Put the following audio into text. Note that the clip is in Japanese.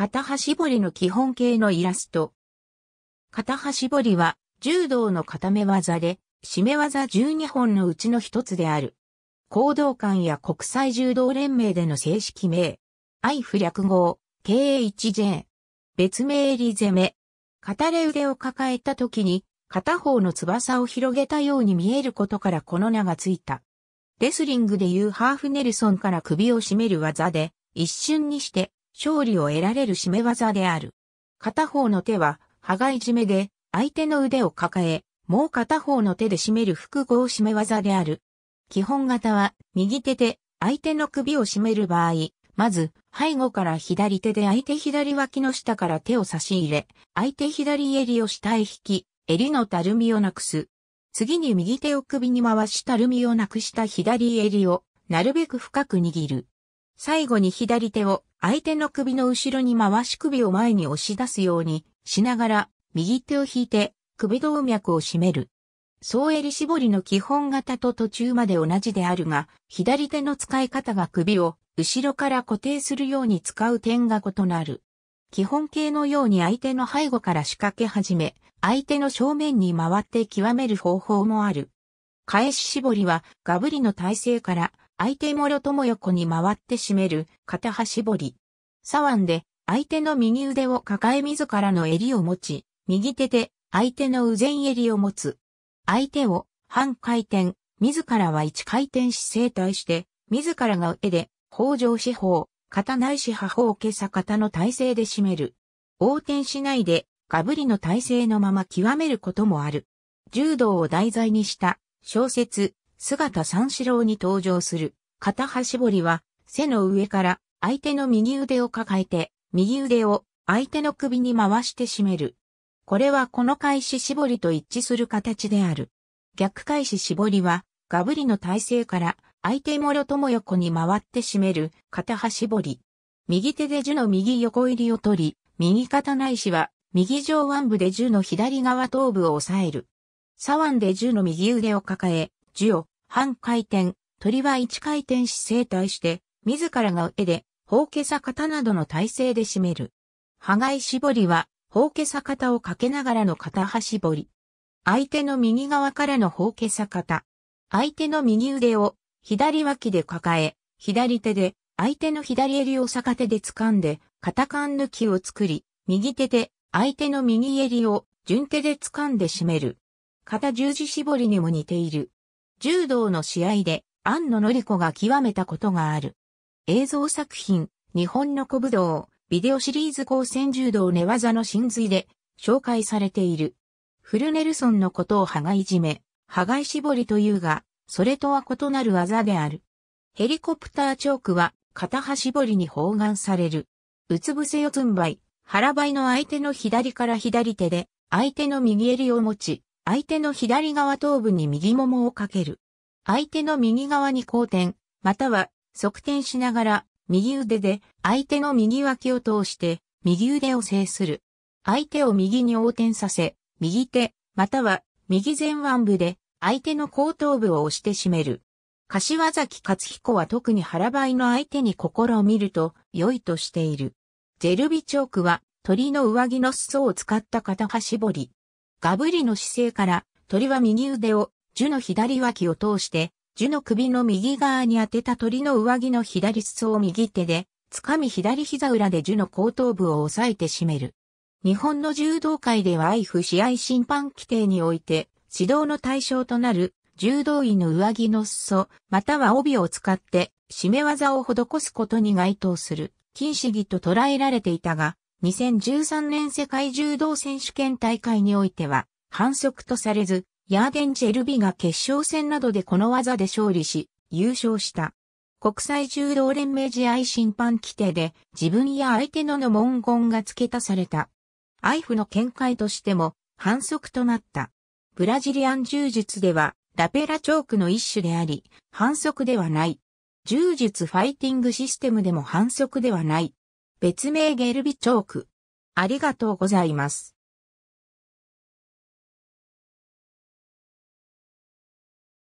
片端彫りの基本形のイラスト。片端彫りは、柔道の固め技で、締め技12本のうちの一つである。行動館や国際柔道連盟での正式名。IF 略号、KHJ。別名襟攻め。片れ腕を抱えた時に、片方の翼を広げたように見えることからこの名がついた。レスリングでいうハーフネルソンから首を絞める技で、一瞬にして勝利を得られる締め技である。片方の手は、羽交い締めで、相手の腕を抱え、もう片方の手で締める複合締め技である。基本型は、右手で、相手の首を締める場合、まず、背後から左手で相手左脇の下から手を差し入れ、相手左襟を下へ引き、襟のたるみをなくす。次に右手を首に回したるみをなくした左襟を、なるべく深く握る。最後に左手を相手の首の後ろに回し首を前に押し出すようにしながら右手を引いて首動脈を締める。総襟絞りの基本型と途中まで同じであるが、左手の使い方が首を後ろから固定するように使う点が異なる。基本形のように相手の背後から仕掛け始め、相手の正面に回って極める方法もある。返し絞りは、ガブリの体勢から相手もろとも横に回って締める片端彫り。左腕で相手の右腕を抱え自らの襟を持ち、右手で相手の右前襟を持つ。相手を半回転、自らは一回転し正対して、自らが腕で、北条四方、肩内いし破方けさ肩の体勢で締める。横転しないで、がぶりの体勢のまま極めることもある。柔道を題材にした、小説、姿三四郎に登場する、片端絞りは、背の上から相手の右腕を抱えて、右腕を相手の首に回して締める。これはこの返し絞りと一致する形である。逆返し絞りは、ガブリの体勢から相手もろとも横に回って締める片端絞り。右手で樹の右横入りを取り、右肩内視しは、右上腕部で銃の左側頭部を押さえる。左腕で銃の右腕を抱え、ジオ、半回転、鳥は一回転し生体して、自らが絵で、ほうけさ型などの体勢で締める。羽外絞りは、ほうけさ型をかけながらの片端絞り。相手の右側からのほうけさ型。相手の右腕を左脇で抱え、左手で相手の左襟を逆手で掴んで、片間抜きを作り、右手で相手の右襟を順手で掴んで締める。肩十字絞りにも似ている。柔道の試合で、安野のり子が極めたことがある。映像作品、日本の古武道、ビデオシリーズ高専柔道寝技の真髄で、紹介されている。フルネルソンのことを羽がいじめ、羽がい絞りというが、それとは異なる技である。ヘリコプターチョークは、片端絞りに包含される。うつ伏せ四つん這い、腹ばいの相手の左から左手で、相手の右襟を持ち、相手の左側頭部に右ももをかける。相手の右側に後転、または側転しながら、右腕で相手の右脇を通して、右腕を制する。相手を右に横転させ、右手、または右前腕部で相手の後頭部を押して締める。柏崎勝彦は特に腹ばいの相手に心を見ると良いとしている。ゼルビチョークは鳥の上着の裾を使った片端彫り。ガブリの姿勢から、鳥は右腕を、樹の左脇を通して、樹の首の右側に当てた鳥の上着の左裾を右手で、つかみ左膝裏で樹の後頭部を押さえて締める。日本の柔道界では IF 試合審判規定において、指導の対象となる、柔道着の上着の裾、または帯を使って、締め技を施すことに該当する、禁止儀と捉えられていたが、2013年世界柔道選手権大会においては、反則とされず、ヤーデン・ジェルビが決勝戦などでこの技で勝利し、優勝した。国際柔道連盟試合審判規定で自分や相手のの文言が付け足された。アイフの見解としても反則となった。ブラジリアン柔術ではラペラチョークの一種であり、反則ではない。柔術ファイティングシステムでも反則ではない。別名ゲルビチョーク。ありがとうございます。